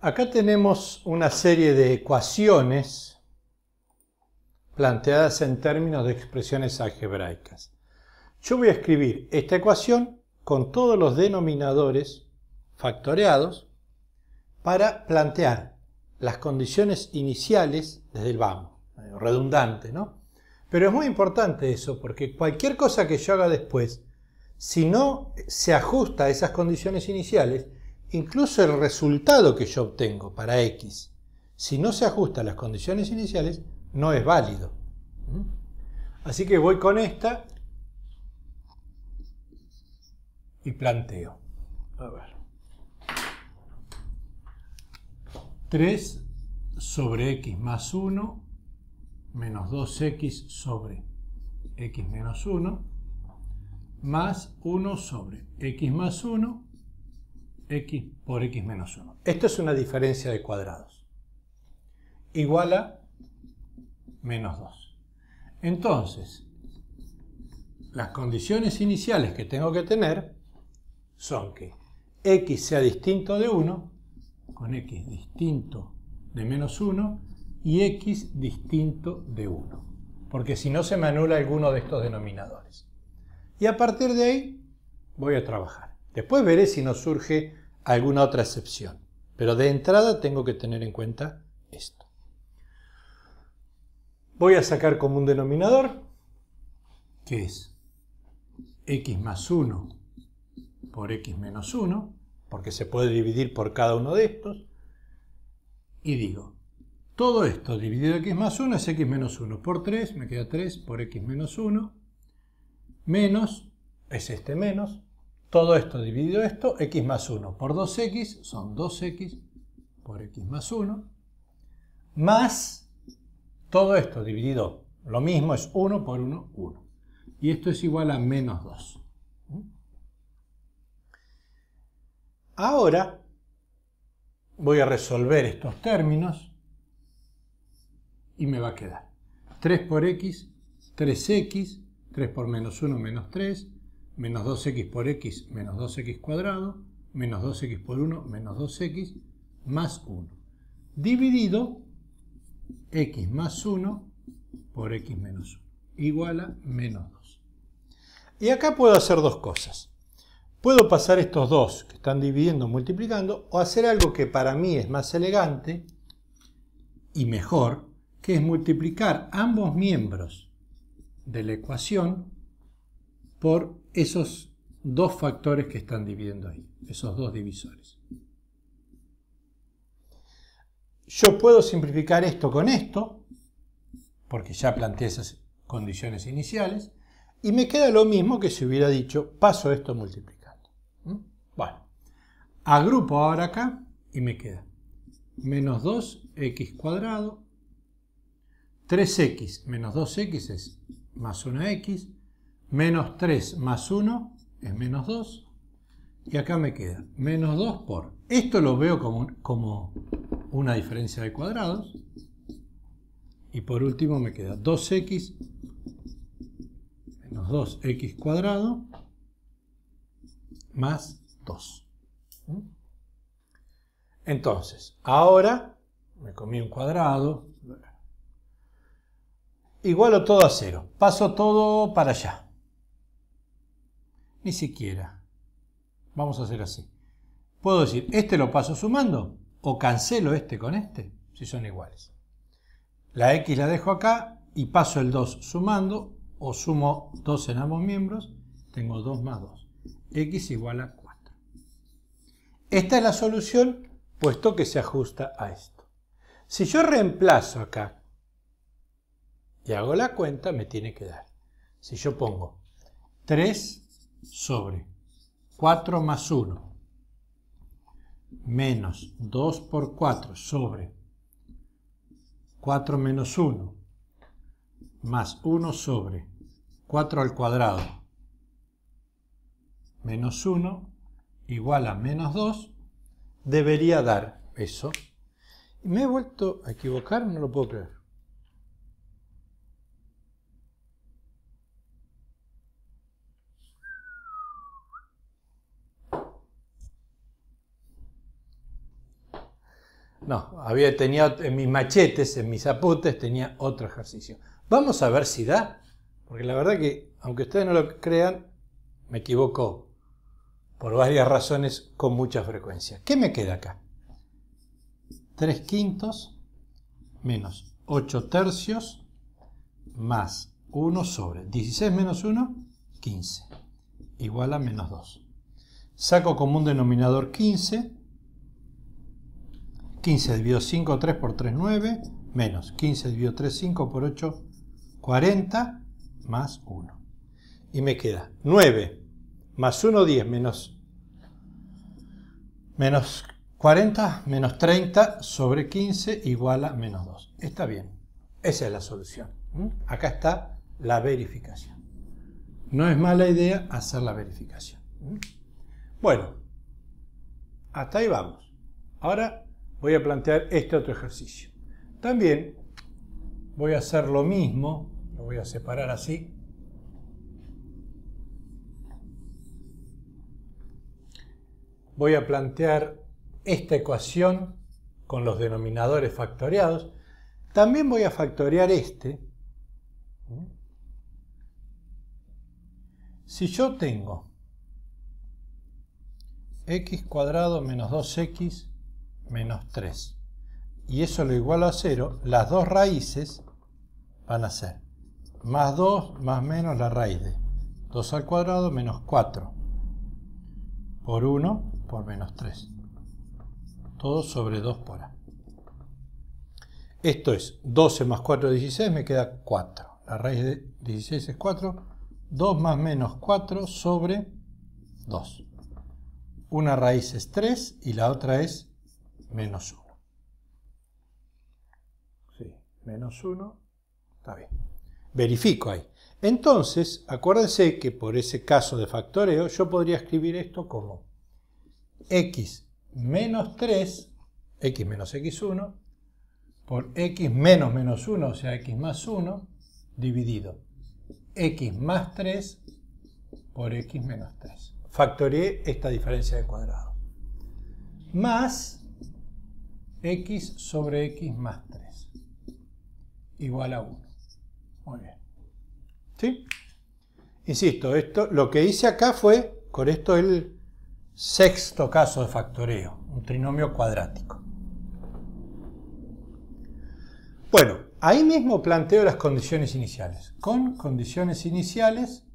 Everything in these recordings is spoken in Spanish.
Acá tenemos una serie de ecuaciones planteadas en términos de expresiones algebraicas. Yo voy a escribir esta ecuación con todos los denominadores factoreados para plantear las condiciones iniciales desde el vamos. Eh, redundante, ¿no? Pero es muy importante eso porque cualquier cosa que yo haga después, si no se ajusta a esas condiciones iniciales, incluso el resultado que yo obtengo para x, si no se ajusta a las condiciones iniciales, no es válido. ¿Mm? Así que voy con esta y planteo. A ver. 3 sobre x más 1 menos 2x sobre x menos 1 más 1 sobre x más 1 x por x menos 1. Esto es una diferencia de cuadrados. Igual a menos 2. Entonces, las condiciones iniciales que tengo que tener son que x sea distinto de 1, con x distinto de menos 1, y x distinto de 1. Porque si no se me anula alguno de estos denominadores. Y a partir de ahí voy a trabajar. Después veré si nos surge alguna otra excepción. Pero de entrada tengo que tener en cuenta esto. Voy a sacar como un denominador, que es x más 1 por x menos 1, porque se puede dividir por cada uno de estos, y digo, todo esto dividido x más 1 es x menos 1 por 3, me queda 3 por x menos 1, menos, es este menos, todo esto dividido esto, x más 1 por 2x son 2x por x más 1, más todo esto dividido, lo mismo es 1 por 1, 1. Y esto es igual a menos 2. Ahora voy a resolver estos términos y me va a quedar 3 por x, 3x, 3 por menos 1, menos 3, menos 2x por x menos 2x cuadrado, menos 2x por 1 menos 2x más 1, dividido x más 1 por x menos 1, igual a menos 2. Y acá puedo hacer dos cosas. Puedo pasar estos dos que están dividiendo, multiplicando, o hacer algo que para mí es más elegante y mejor, que es multiplicar ambos miembros de la ecuación por esos dos factores que están dividiendo ahí, esos dos divisores. Yo puedo simplificar esto con esto, porque ya planteé esas condiciones iniciales, y me queda lo mismo que si hubiera dicho, paso esto multiplicando. Bueno, agrupo ahora acá y me queda menos 2x cuadrado, 3x menos 2x es más 1x, Menos 3 más 1 es menos 2. Y acá me queda menos 2 por... Esto lo veo como, una diferencia de cuadrados. Y por último me queda 2x menos 2x cuadrado más 2. Entonces, ahora me comí un cuadrado, igualo todo a 0 paso todo para allá. Ni siquiera. Vamos a hacer así. Puedo decir, este lo paso sumando o cancelo este con este, si son iguales. La X la dejo acá y paso el 2 sumando o sumo 2 en ambos miembros. Tengo 2 más 2. X igual a 4. Esta es la solución puesto que se ajusta a esto. Si yo reemplazo acá y hago la cuenta, me tiene que dar. Si yo pongo 3 sobre 4 más 1 menos 2 por 4 sobre 4 menos 1 más 1 sobre 4 al cuadrado menos 1 igual a menos 2 debería dar eso. Me he vuelto a equivocar, no lo puedo creer. No, había, tenía en mis machetes, en mis apuntes, tenía otro ejercicio. Vamos a ver si da, porque la verdad que, aunque ustedes no lo crean, me equivoco por varias razones con mucha frecuencia. ¿Qué me queda acá? 3 quintos menos 8 tercios más 1 sobre 16 menos 1, 15, igual a menos 2. Saco como un denominador 15 15 dividido 5, 3 por 3, 9, menos 15 dividido 3, 5 por 8, 40, más 1. Y me queda 9 más 1, 10, menos, 40, menos 30 sobre 15 igual a menos 2. Está bien, esa es la solución. Acá está la verificación. No es mala idea hacer la verificación. Bueno, hasta ahí vamos. Ahora voy a plantear este otro ejercicio. También voy a hacer lo mismo, lo voy a separar así. Voy a plantear esta ecuación con los denominadores factoriados. También voy a factorear este. Si yo tengo x cuadrado menos 2x menos 3. Y eso lo igualo a 0. Las dos raíces van a ser más 2 más menos la raíz de 2 al cuadrado menos 4 por 1 por menos 3. Todo sobre 2 por A. Esto es 12 más 4 es 16, me queda 4. La raíz de 16 es 4. 2 más menos 4 sobre 2. Una raíz es 3 y la otra es menos 1. Sí, menos 1, está bien. Verifico ahí. Entonces, acuérdense que por ese caso de factoreo, yo podría escribir esto como x menos 3, x menos x1, por x menos menos 1, o sea, x más 1, dividido x más 3 por x menos 3. Factoreé esta diferencia de cuadrado. Más x sobre x más 3 igual a 1. Muy bien. ¿Sí? Insisto, esto, lo que hice acá fue, con esto el sexto caso de factoreo, un trinomio cuadrático. Bueno, ahí mismo planteo las condiciones iniciales. Con condiciones iniciales,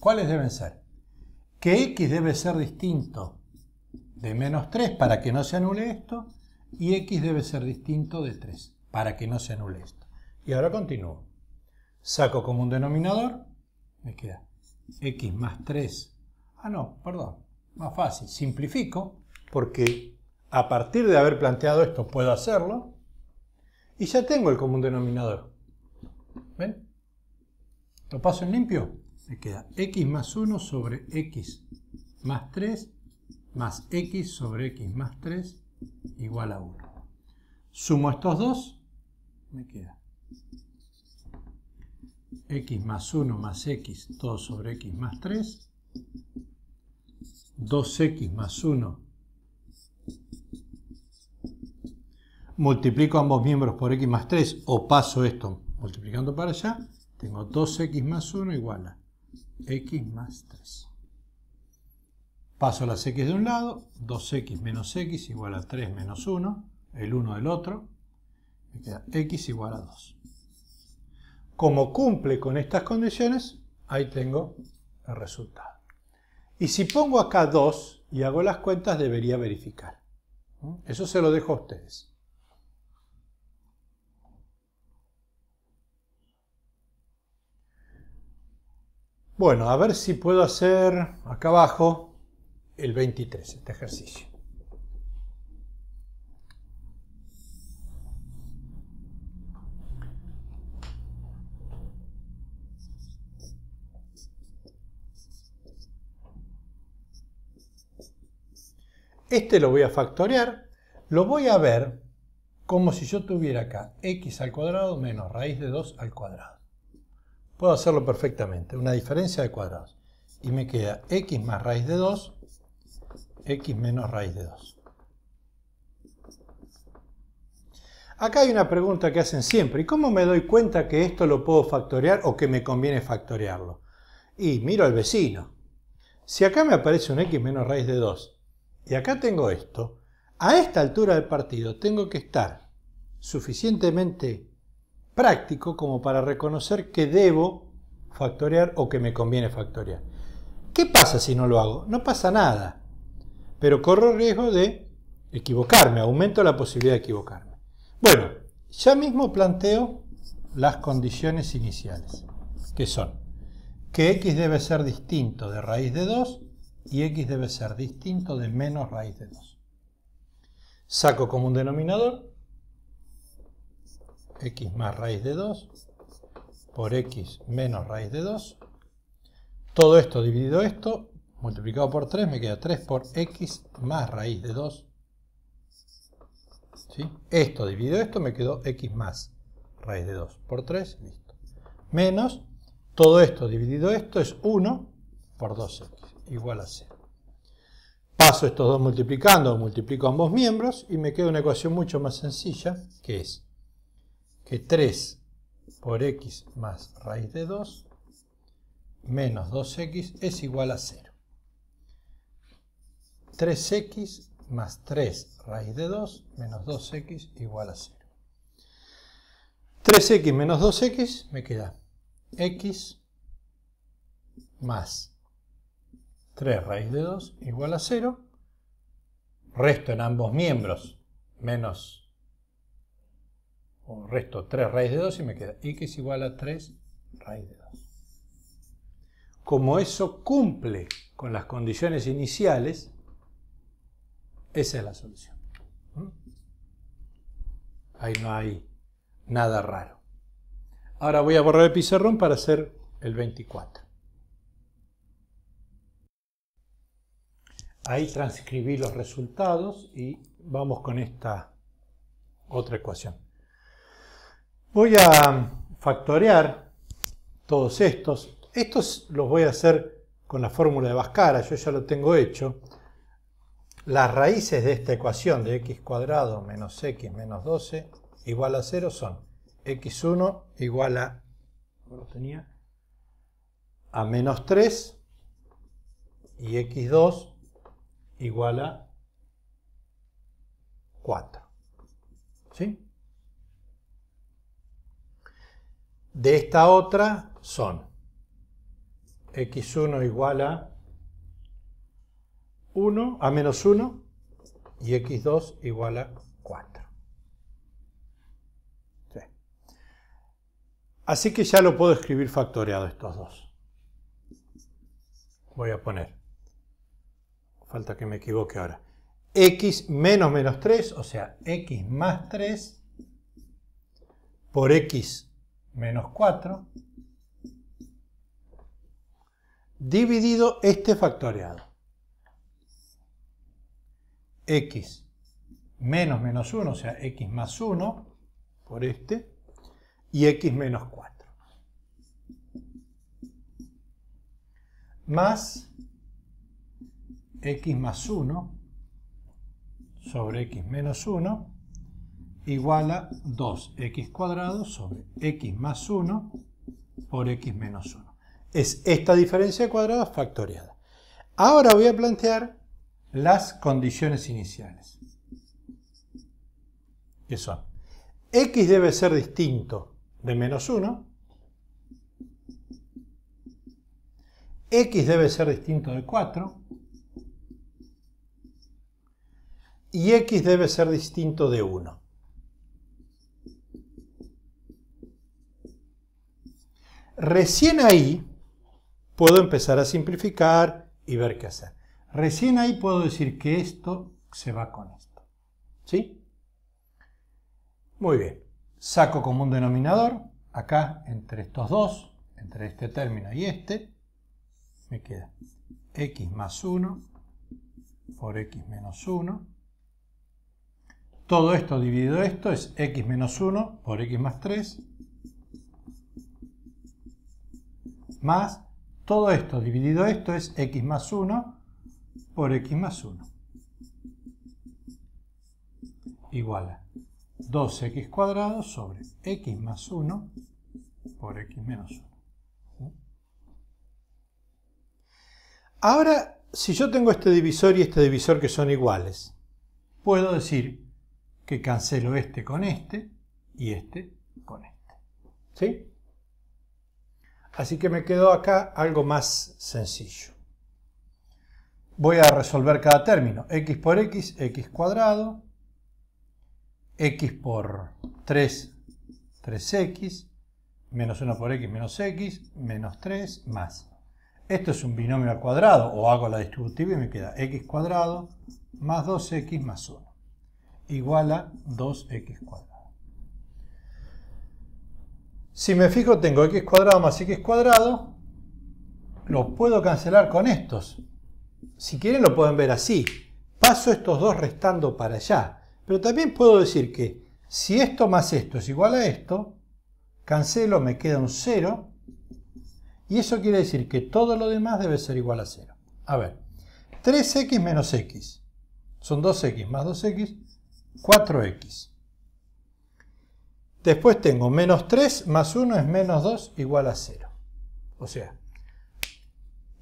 ¿cuáles deben ser? Que x debe ser distinto de menos 3 para que no se anule esto y x debe ser distinto de 3, para que no se anule esto. Y ahora continúo. Saco como un denominador, me queda x más 3. Ah, no, perdón, más fácil. Simplifico, porque a partir de haber planteado esto puedo hacerlo, y ya tengo el común denominador. ¿Ven? Lo paso en limpio, me queda x más 1 sobre x más 3 más x sobre x más 3 igual a 1. Sumo estos dos, me queda x más 1 más x, todo sobre x más 3, 2x más 1, multiplico ambos miembros por x más 3, o paso esto multiplicando para allá, tengo 2x más 1 igual a x más 3. Paso las x de un lado, 2x menos x igual a 3 menos 1, el 1 del otro, me queda x igual a 2. Como cumple con estas condiciones, ahí tengo el resultado. Y si pongo acá 2 y hago las cuentas, debería verificar. Eso se lo dejo a ustedes. Bueno, a ver si puedo hacer acá abajo el 23, este ejercicio. Este lo voy a factorear, lo voy a ver como si yo tuviera acá x al cuadrado menos raíz de 2 al cuadrado. Puedo hacerlo perfectamente, una diferencia de cuadrados. Y me queda x más raíz de 2 x menos raíz de 2. Acá hay una pregunta que hacen siempre. ¿Y cómo me doy cuenta que esto lo puedo factorear o que me conviene factorearlo? Y miro al vecino. Si acá me aparece un x menos raíz de 2 y acá tengo esto, a esta altura del partido tengo que estar suficientemente práctico como para reconocer que debo factorear o que me conviene factorear. ¿Qué pasa si no lo hago? No pasa nada pero corro riesgo de equivocarme, aumento la posibilidad de equivocarme. Bueno, ya mismo planteo las condiciones iniciales, que son que x debe ser distinto de raíz de 2 y x debe ser distinto de menos raíz de 2. Saco como un denominador x más raíz de 2 por x menos raíz de 2. Todo esto dividido esto multiplicado por 3 me queda 3 por x más raíz de 2. Esto dividido esto me quedó x más raíz de 2 por 3, listo. Menos todo esto dividido esto es 1 por 2x, igual a 0. Paso estos dos multiplicando, multiplico ambos miembros y me queda una ecuación mucho más sencilla, que es que 3 por x más raíz de 2 menos 2x es igual a 0. 3x más 3 raíz de 2 menos 2x igual a 0. 3x menos 2x me queda x más 3 raíz de 2 igual a 0. Resto en ambos miembros menos, o resto 3 raíz de 2 y me queda x igual a 3 raíz de 2. Como eso cumple con las condiciones iniciales, esa es la solución. ¿Mm? Ahí no hay nada raro. Ahora voy a borrar el pizarrón para hacer el 24. Ahí transcribí los resultados y vamos con esta otra ecuación. Voy a factorear todos estos. Estos los voy a hacer con la fórmula de Bascara. yo ya lo tengo hecho. Las raíces de esta ecuación de x cuadrado menos x menos 12 igual a 0 son x1 igual a, lo tenía? a menos 3 y x2 igual a 4. ¿Sí? De esta otra son x1 igual a 1 a menos 1 y x2 igual a 4. Así que ya lo puedo escribir factoreado estos dos. Voy a poner, falta que me equivoque ahora, x menos menos 3, o sea, x más 3 por x menos 4 dividido este factoreado x menos menos 1, o sea, x más 1 por este, y x menos 4. Más x más 1 sobre x menos 1 igual a 2x cuadrado sobre x más 1 por x menos 1. Es esta diferencia de cuadrados factoriada. Ahora voy a plantear las condiciones iniciales. Que son x debe ser distinto de menos 1, x debe ser distinto de 4, y x debe ser distinto de 1. Recién ahí puedo empezar a simplificar y ver qué hacer. Recién ahí puedo decir que esto se va con esto. ¿Sí? Muy bien. Saco como un denominador, acá entre estos dos, entre este término y este, me queda x más 1 por x menos 1. Todo esto dividido esto es x menos 1 por x más 3, más todo esto dividido esto es x más 1 por x más 1 igual a 2x cuadrado sobre x más 1 por x menos 1. ¿Mm? Ahora, si yo tengo este divisor y este divisor que son iguales, puedo decir que cancelo este con este y este con este. ¿Sí? Así que me quedó acá algo más sencillo voy a resolver cada término. x por x, x cuadrado, x por 3, 3x, menos 1 por x, menos x, menos 3, más. Esto es un binomio al cuadrado, o hago la distributiva y me queda x cuadrado más 2x más 1, igual a 2x cuadrado. Si me fijo, tengo x cuadrado más x cuadrado, lo puedo cancelar con estos, si quieren lo pueden ver así. Paso estos dos restando para allá. Pero también puedo decir que si esto más esto es igual a esto, cancelo, me queda un 0. Y eso quiere decir que todo lo demás debe ser igual a 0. A ver, 3x menos x. Son 2x más 2x, 4x. Después tengo menos 3 más 1 es menos 2 igual a 0. O sea,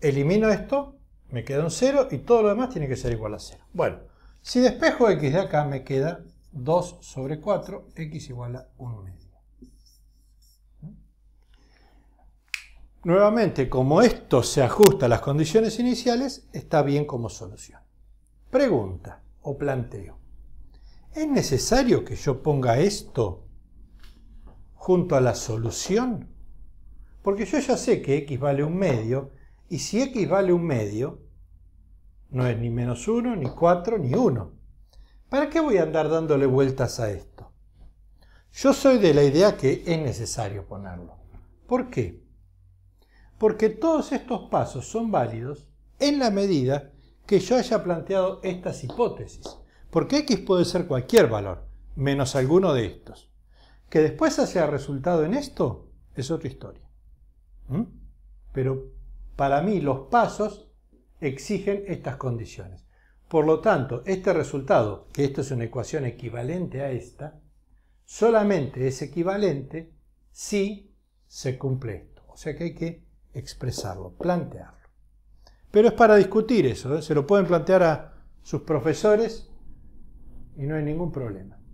elimino esto me queda un 0 y todo lo demás tiene que ser igual a 0. Bueno, si despejo x de acá me queda 2 sobre 4, x igual a 1 medio. Nuevamente, como esto se ajusta a las condiciones iniciales, está bien como solución. Pregunta o planteo. ¿Es necesario que yo ponga esto junto a la solución? Porque yo ya sé que x vale un medio y si x vale un medio, no es ni menos 1, ni 4, ni 1. ¿Para qué voy a andar dándole vueltas a esto? Yo soy de la idea que es necesario ponerlo. ¿Por qué? Porque todos estos pasos son válidos en la medida que yo haya planteado estas hipótesis. Porque x puede ser cualquier valor, menos alguno de estos. Que después haya resultado en esto es otra historia. ¿Mm? Pero para mí los pasos exigen estas condiciones. Por lo tanto, este resultado, que esto es una ecuación equivalente a esta, solamente es equivalente si se cumple esto. O sea que hay que expresarlo, plantearlo. Pero es para discutir eso, ¿eh? se lo pueden plantear a sus profesores y no hay ningún problema.